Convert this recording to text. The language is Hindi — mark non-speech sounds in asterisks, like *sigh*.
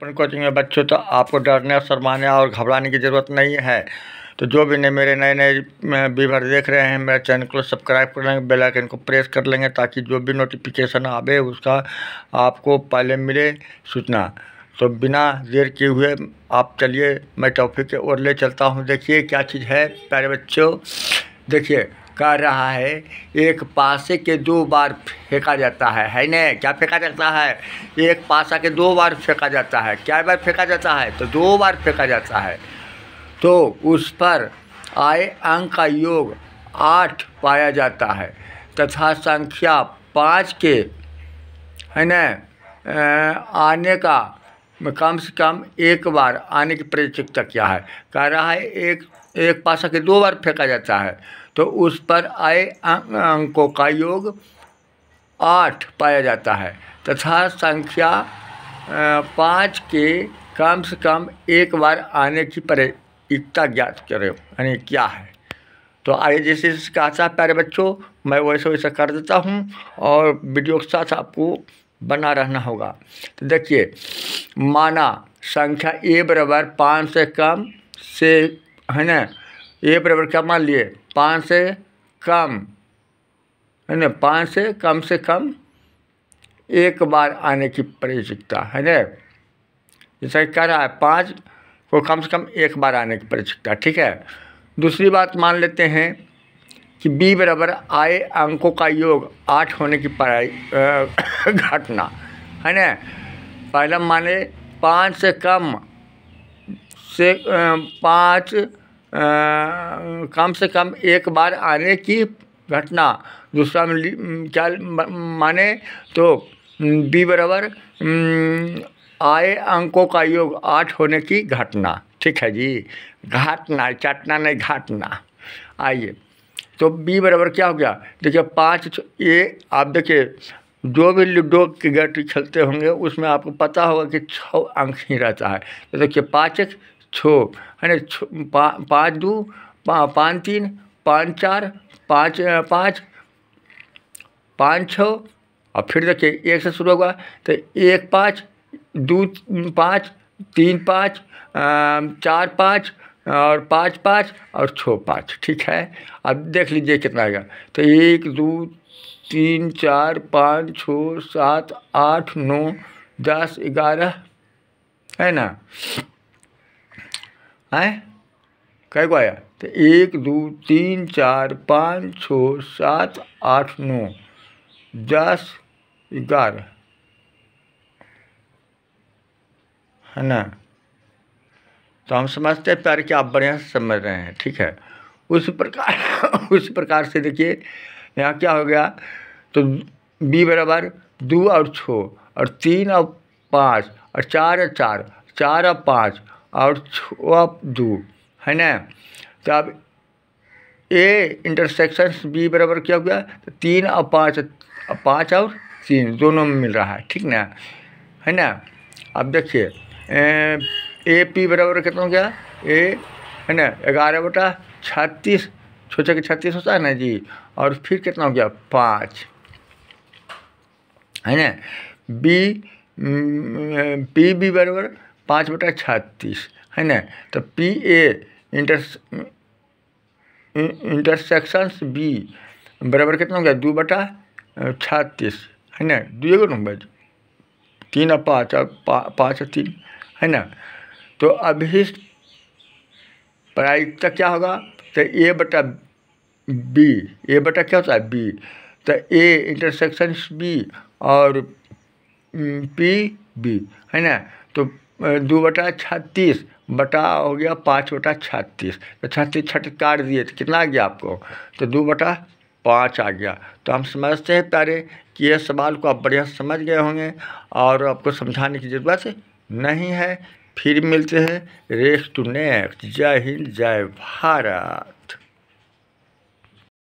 अपन कोचिंग में बच्चों तो आपको डरने शर्माने और घबराने की ज़रूरत नहीं है तो जो भी नए मेरे नए नए व्यूवर देख रहे हैं मेरे चैनल को सब्सक्राइब कर लेंगे बेल आइकन को प्रेस कर लेंगे ताकि जो भी नोटिफिकेशन आवे उसका आपको पहले मिले सूचना तो बिना देर किए हुए आप चलिए मैं टॉपिक के ओर ले चलता हूँ देखिए क्या चीज़ है प्यारे बच्चों देखिए कह रहा है एक पासे के दो बार फेंका जाता है है न क्या फेंका जाता है एक पासा के दो बार फेंका जाता है क्या बार फेंका जाता है तो दो बार फेंका जाता है तो उस पर आए अंक का योग आठ पाया जाता है तथा संख्या पाँच के है न आने का कम से कम एक बार आने की प्रचेकता क्या है कह रहा है एक एक पासा के दो बार फेंका जाता है तो उस पर आए अंकों का योग आठ पाया जाता है तथा संख्या पाँच के कम से कम एक बार आने की प्रायिकता ज्ञात करें यानी क्या है तो आइए जैसे जैसे कहा था प्यारे बच्चों मैं वैसे वैसे कर देता हूँ और वीडियो के साथ आपको बना रहना होगा तो देखिए माना संख्या ए बराबर पाँच से कम से है ना ए बराबर क्या मान लिए पाँच से कम है ना पाँच से कम से कम एक बार आने की परिचिकता है ना जैसा कह रहा है पाँच को कम से कम एक बार आने की परिचिकता ठीक है दूसरी बात मान लेते हैं कि बी बराबर आए अंकों का योग आठ होने की पढ़ाई *coughs* घटना है ना पहला माने पाँच से कम से पाँच कम से कम एक बार आने की घटना दूसरा क्या माने तो बी बराबर आए अंकों का योग आठ होने की घटना ठीक है जी घाटना चाटना नहीं घाटना आइए तो बी बराबर क्या हो गया देखिए पाँच ये आप देखिए जो भी लूडो की खेलते होंगे उसमें आपको पता होगा कि छः अंक ही रहता है तो देखिए पाँच एक छो है पाँच दो पाँच तीन पाँच चार पाँच पाँच पाँच छः और फिर देखिए एक से शुरू होगा तो एक पाँच दो पाँच तीन पाँच चार पाँच और पाँच पाँच और छः पाँच ठीक है अब देख लीजिए कितना आएगा तो एक दो तीन चार पाँच छः सात आठ नौ दस ग्यारह है ना आएँ कै गो आया तो एक दो तीन चार पाँच छः सात आठ नौ दस ग्यारह है ना तो हम समझते हैं प्यार कि आप बढ़िया से समझ रहे हैं ठीक है उस प्रकार *laughs* उस प्रकार से देखिए यहाँ क्या हो गया तो बी बराबर दो और छः और तीन और पाँच और चार और चार चार और पाँच और छोप दू है ना तो अब ए इंटरसेक्शन बी बराबर क्या हो गया तो तीन और पाँच पाँच और तीन दोनों में मिल रहा है ठीक ना है ना अब देखिए ए पी बराबर कितना हो गया ए है ना ग्यारह बटा छत्तीस सोचा के छत्तीस होता है ना जी और फिर कितना हो गया पाँच है ना बी पी बी बराबर पाँच बटा छत्तीस है ना तो पी ए इंटर्स इंटरसेक्शंस बी बराबर कितना हो गया दो बटा छत्तीस है ना दो नंबर तीन और पाँच और पाँच और तीन है ना तो अभी तक क्या होगा तो ए बटा बी ए बटा क्या होता है बी तो ए इंटरसेक्शन बी और पी बी है ना तो दो बटा छत्तीस बटा हो गया पाँच बटा छत्तीस तो छत्तीस छठ काट दिए तो कितना आ गया आपको तो दो बटा पाँच आ गया तो हम समझते हैं प्यारे कि यह सवाल को आप बढ़िया समझ गए होंगे और आपको समझाने की ज़रूरत नहीं है फिर मिलते हैं रेस टू नेक्स्ट जय हिंद जय भारत